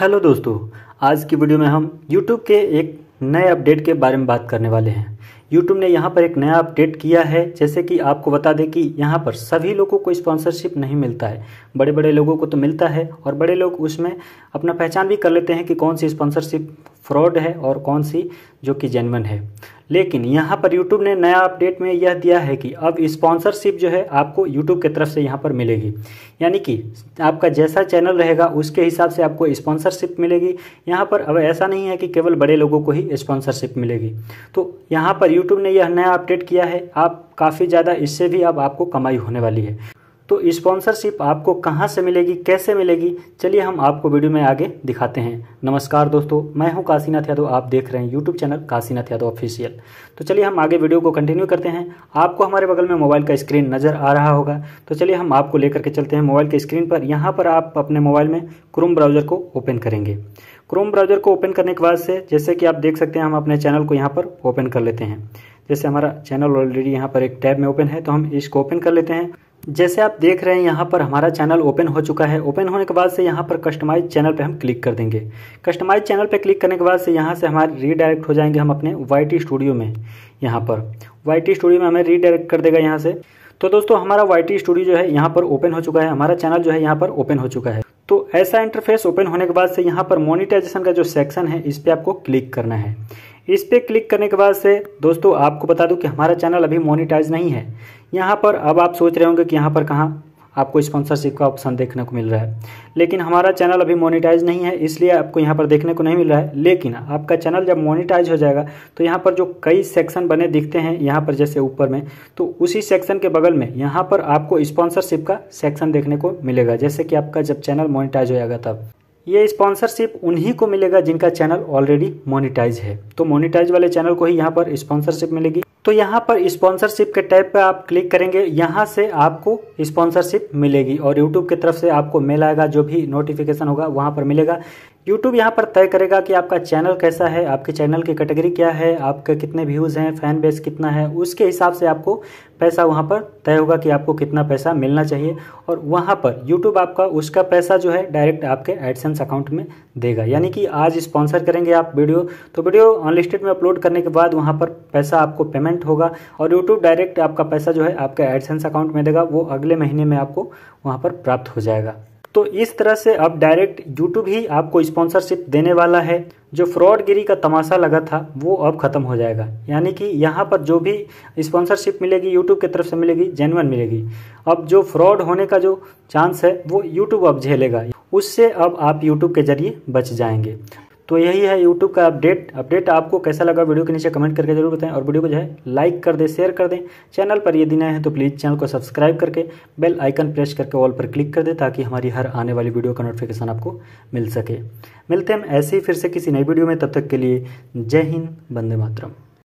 hello दोस्तों आज की वीडियो में हम यूट्यूब के एक नए अपडेट के बारे में बात करने वाले हैं यूट्यूब ने यहाँ पर एक नया अपडेट किया है जैसे कि आपको बता दें कि यहाँ पर सभी लोगों को स्पॉन्सरशिप नहीं मिलता है बड़े बड़े लोगों को तो मिलता है और बड़े लोग उसमें अपना पहचान भी कर लेते हैं कि कौन सी स्पॉन्सरशिप फ्रॉड है और कौन सी जो कि जेनवन है लेकिन यहाँ पर YouTube ने नया अपडेट में यह दिया है कि अब स्पॉन्सरशिप जो है आपको YouTube की तरफ से यहाँ पर मिलेगी यानी कि आपका जैसा चैनल रहेगा उसके हिसाब से आपको स्पॉन्सरशिप मिलेगी यहाँ पर अब ऐसा नहीं है कि केवल बड़े लोगों को ही स्पॉन्सरशिप मिलेगी तो यहाँ पर YouTube ने यह नया अपडेट किया है आप काफ़ी ज़्यादा इससे भी अब आपको कमाई होने वाली है तो स्पॉन्सरशिप आपको कहाँ से मिलेगी कैसे मिलेगी चलिए हम आपको वीडियो में आगे दिखाते हैं नमस्कार दोस्तों मैं हूं काशीनाथ यादव आप देख रहे हैं YouTube channel Kashinath Yadav official तो चलिए हम आगे वीडियो को कंटिन्यू करते हैं आपको हमारे बगल में मोबाइल का स्क्रीन नज़र आ रहा होगा तो चलिए हम आपको लेकर के चलते हैं मोबाइल के स्क्रीन पर यहाँ पर आप अपने मोबाइल में क्रोम ब्राउज़र को ओपन करेंगे क्रोम ब्राउज़र को ओपन करने के बाद से जैसे कि आप देख सकते हैं हम अपने चैनल को यहाँ पर ओपन कर लेते हैं जैसे हमारा चैनल ऑलरेडी यहाँ पर एक टैब में ओपन है तो हम इसको ओपन कर लेते हैं जैसे आप देख रहे हैं यहाँ पर हमारा चैनल ओपन हो चुका है ओपन होने के बाद से यहाँ पर कस्टमाइज चैनल पे हम क्लिक कर देंगे कस्टमाइज चैनल पे क्लिक करने के बाद से यहाँ से हमारे रीडायरेक्ट हो जाएंगे हम अपने वाई स्टूडियो में यहाँ पर वाई स्टूडियो में हमें रीडायरेक्ट कर देगा यहाँ से तो दोस्तों हमारा वाई स्टूडियो जो है यहाँ पर ओपन हो चुका है हमारा चैनल जो है यहाँ पर ओपन हो चुका है तो ऐसा इंटरफेस ओपन होने के बाद से यहाँ पर मोनिटाइजेशन का जो सेक्शन है इस पर आपको क्लिक करना है इस पर क्लिक करने के बाद से दोस्तों आपको बता दूं कि हमारा चैनल अभी मोनिटाइज नहीं है यहाँ पर अब आप सोच रहे होंगे कि यहाँ पर कहाँ आपको स्पॉन्सरशिप का ऑप्शन देखने को मिल रहा है लेकिन हमारा चैनल अभी मोनेटाइज नहीं है इसलिए आपको यहाँ पर देखने को नहीं मिल रहा है लेकिन आपका चैनल जब मोनेटाइज हो जाएगा तो यहाँ पर जो कई सेक्शन बने दिखते हैं यहाँ पर जैसे ऊपर में तो उसी सेक्शन के बगल में यहाँ पर आपको स्पॉन्सरशिप का सेक्शन देखने को मिलेगा जैसे कि आपका जब चैनल मोनिटाइज हो जाएगा तब ये स्पॉन्सरशिप उन्हीं को मिलेगा जिनका चैनल ऑलरेडी मोनिटाइज है तो मोनिटाइज वाले चैनल को ही यहाँ पर स्पॉन्सरशिप मिलेगी तो यहाँ पर स्पॉन्सरशिप के टैब पर आप क्लिक करेंगे यहाँ से आपको स्पॉन्सरशिप मिलेगी और यूट्यूब की तरफ से आपको मेल आएगा जो भी नोटिफिकेशन होगा वहाँ पर मिलेगा यूट्यूब यहाँ पर तय करेगा कि आपका चैनल कैसा है आपके चैनल की कैटेगरी क्या है आपके कितने व्यूज़ हैं फैन बेस कितना है उसके हिसाब से आपको पैसा वहाँ पर तय होगा कि आपको कितना पैसा मिलना चाहिए और वहाँ पर यूट्यूब आपका उसका पैसा जो है डायरेक्ट आपके एडसेंस अकाउंट में देगा यानी कि आज स्पॉन्सर करेंगे आप वीडियो तो वीडियो अनलिस्टेड में अपलोड करने के बाद वहाँ पर पैसा आपको पेमेंट होगा और यूट्यूब डायरेक्ट आपका पैसा जो है आपके एडसेंस अकाउंट में देगा वो अगले महीने में आपको वहाँ पर प्राप्त हो जाएगा तो इस तरह से अब डायरेक्ट यूट्यूब ही आपको स्पॉन्सरशिप देने वाला है जो फ्रॉडगिरी का तमाशा लगा था वो अब ख़त्म हो जाएगा यानी कि यहाँ पर जो भी स्पॉन्सरशिप मिलेगी यूट्यूब की तरफ से मिलेगी जेनवन मिलेगी अब जो फ्रॉड होने का जो चांस है वो यूट्यूब अब झेलेगा उससे अब आप यूट्यूब के ज़रिए बच जाएंगे तो यही है यूट्यूब का अपडेट अपडेट आपको कैसा लगा वीडियो के नीचे कमेंट करके जरूर बताएं और वीडियो को जो है लाइक कर दें शेयर कर दें चैनल पर यदि नए हैं तो प्लीज़ चैनल को सब्सक्राइब करके बेल आइकन प्रेस करके ऑल पर क्लिक कर दें ताकि हमारी हर आने वाली वीडियो का नोटिफिकेशन आपको मिल सके मिलते हैं ऐसे ही फिर से किसी नई वीडियो में तब तक के लिए जय हिंद बंदे मातरम